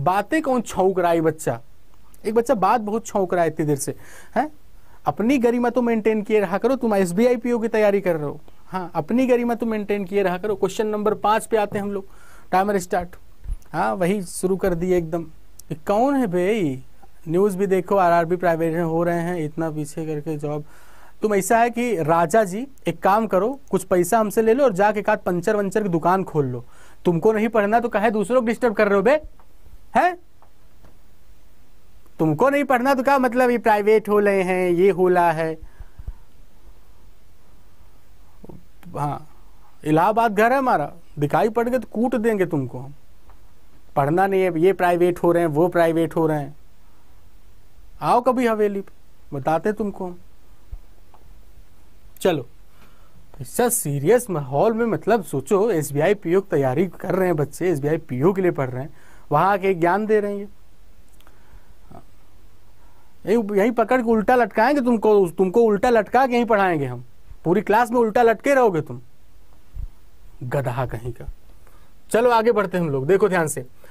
बातें कौन छौक रहा है बच्चा एक बच्चा बात बहुत छौक रहा है इतनी देर से है अपनी गरिमा तो मेंटेन किए रहा करो तुम S B I P O की तैयारी कर रहे हो हाँ अपनी गरिमा तो मेंटेन किए रहा करो क्वेश्चन नंबर पांच पे आते हैं हम लोग टाइमर स्टार्ट हाँ वही शुरू कर दिए एकदम कौन है भाई न्यूज़ भी देखो आरआरबी प्राइवेट हो रहे हैं इतना पीछे करके जॉब तुम ऐसा है कि राजा जी एक काम करो कुछ पैसा हमसे ले लो और जाके एक पंचर वंचर की दुकान खोल लो तुमको नहीं पढ़ना तो कहे दूसरों को डिस्टर्ब कर रहे हो बे है तुमको नहीं पढ़ना तो क्या मतलब ये प्राइवेट हो रहे हैं ये होला है हाँ इलाहाबाद घर है हमारा दिखाई पड़ गए तो कूट देंगे तुमको हम पढ़ना नहीं है ये प्राइवेट हो रहे हैं वो प्राइवेट हो रहे हैं आओ कभी हवेली पे बताते तुमको हम चलो ऐसा सीरियस माहौल में मतलब सोचो एस बी आई पी की तैयारी कर रहे हैं बच्चे एस बी आई के लिए पढ़ रहे हैं वहां आके ज्ञान दे रहे है यही पकड़ के उल्टा लटकाएंगे तुमको तुमको उल्टा लटका के ही पढ़ाएंगे हम पूरी क्लास में उल्टा लटके रहोगे तुम गधा कहीं का चलो आगे बढ़ते हम लोग देखो ध्यान से